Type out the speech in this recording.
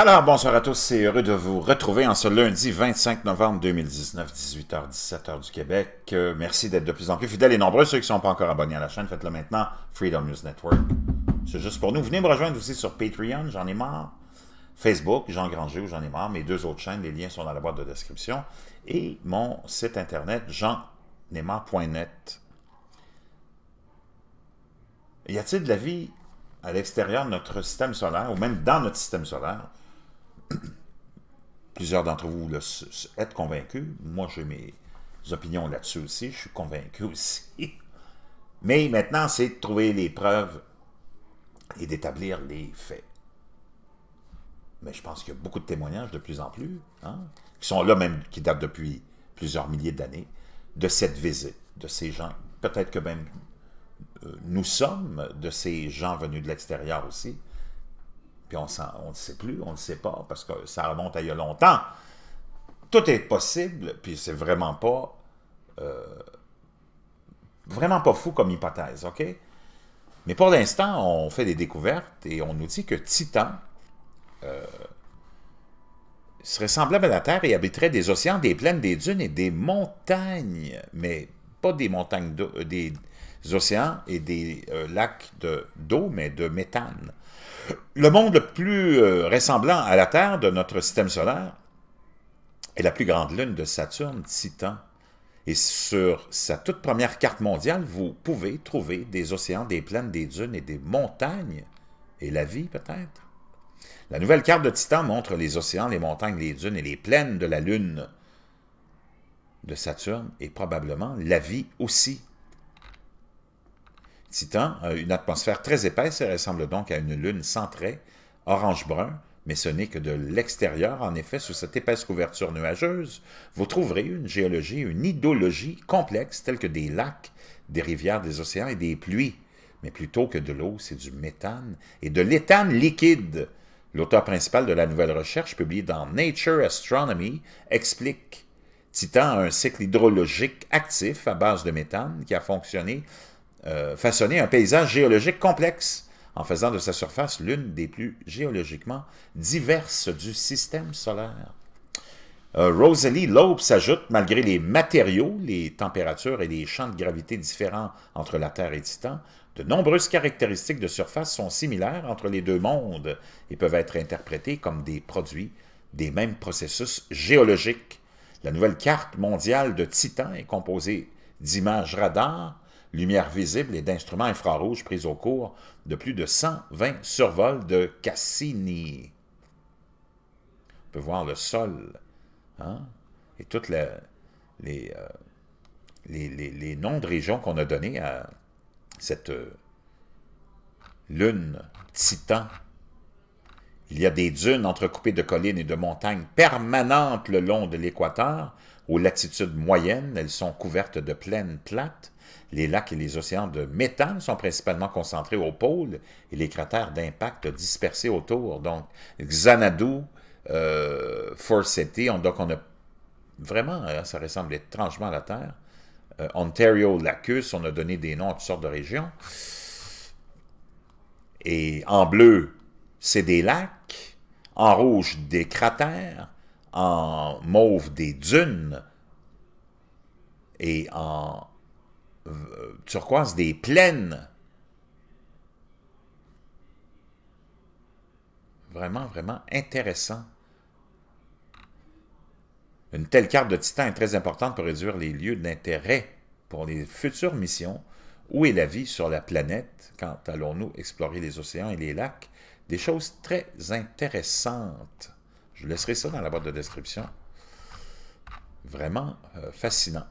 Alors, bonsoir à tous, c'est heureux de vous retrouver en ce lundi 25 novembre 2019, 18h, 17h du Québec. Euh, merci d'être de plus en plus fidèles et nombreux. Ceux qui ne sont pas encore abonnés à la chaîne, faites-le maintenant. Freedom News Network. C'est juste pour nous. Venez me rejoindre aussi sur Patreon, j'en ai marre. Facebook, Jean Granger, j'en ai marre. Mes deux autres chaînes, les liens sont dans la boîte de description. Et mon site internet, jeannemar.net. Y a-t-il de la vie à l'extérieur de notre système solaire, ou même dans notre système solaire? plusieurs d'entre vous là, êtes convaincus. Moi, j'ai mes opinions là-dessus aussi. Je suis convaincu aussi. Mais maintenant, c'est de trouver les preuves et d'établir les faits. Mais je pense qu'il y a beaucoup de témoignages de plus en plus, hein, qui sont là même, qui datent depuis plusieurs milliers d'années, de cette visite, de ces gens. Peut-être que même euh, nous sommes de ces gens venus de l'extérieur aussi, puis on ne sait plus, on ne sait pas, parce que ça remonte à il y a longtemps. Tout est possible, puis c'est vraiment pas... Euh, vraiment pas fou comme hypothèse, OK? Mais pour l'instant, on fait des découvertes et on nous dit que Titan euh, serait semblable à la Terre et habiterait des océans, des plaines, des dunes et des montagnes, mais pas des montagnes d'eau, euh, des océans et des lacs d'eau, mais de méthane le monde le plus euh, ressemblant à la Terre de notre système solaire est la plus grande lune de Saturne, Titan. Et sur sa toute première carte mondiale, vous pouvez trouver des océans, des plaines, des dunes et des montagnes. Et la vie, peut-être. La nouvelle carte de Titan montre les océans, les montagnes, les dunes et les plaines de la Lune de Saturne et probablement la vie aussi. Titan a une atmosphère très épaisse et ressemble donc à une lune sans orange-brun, mais ce n'est que de l'extérieur. En effet, sous cette épaisse couverture nuageuse, vous trouverez une géologie, une idéologie complexe telle que des lacs, des rivières, des océans et des pluies. Mais plutôt que de l'eau, c'est du méthane et de l'éthane liquide. L'auteur principal de la nouvelle recherche, publiée dans Nature Astronomy, explique Titan a un cycle hydrologique actif à base de méthane qui a fonctionné euh, façonner un paysage géologique complexe en faisant de sa surface l'une des plus géologiquement diverses du système solaire. Euh, Rosalie Loeb s'ajoute, malgré les matériaux, les températures et les champs de gravité différents entre la Terre et Titan, de nombreuses caractéristiques de surface sont similaires entre les deux mondes et peuvent être interprétées comme des produits des mêmes processus géologiques. La nouvelle carte mondiale de Titan est composée d'images radars lumière visible et d'instruments infrarouges pris au cours de plus de 120 survols de Cassini. On peut voir le sol hein, et toutes euh, les, les, les, noms de régions qu'on a donnés à cette euh, lune titan. Il y a des dunes entrecoupées de collines et de montagnes permanentes le long de l'équateur, aux latitudes moyennes, elles sont couvertes de plaines plates. Les lacs et les océans de méthane sont principalement concentrés au pôle et les cratères d'impact dispersés autour. Donc, Xanadu, euh, on, donc on a vraiment, hein, ça ressemble étrangement à la Terre. Euh, Ontario, Lacus, on a donné des noms à toutes sortes de régions. Et en bleu, c'est des lacs. En rouge, des cratères en mauve des dunes et en turquoise des plaines. Vraiment, vraiment intéressant. Une telle carte de titan est très importante pour réduire les lieux d'intérêt pour les futures missions. Où est la vie sur la planète quand allons-nous explorer les océans et les lacs? Des choses très intéressantes. Je laisserai ça dans la boîte de description. Vraiment euh, fascinant.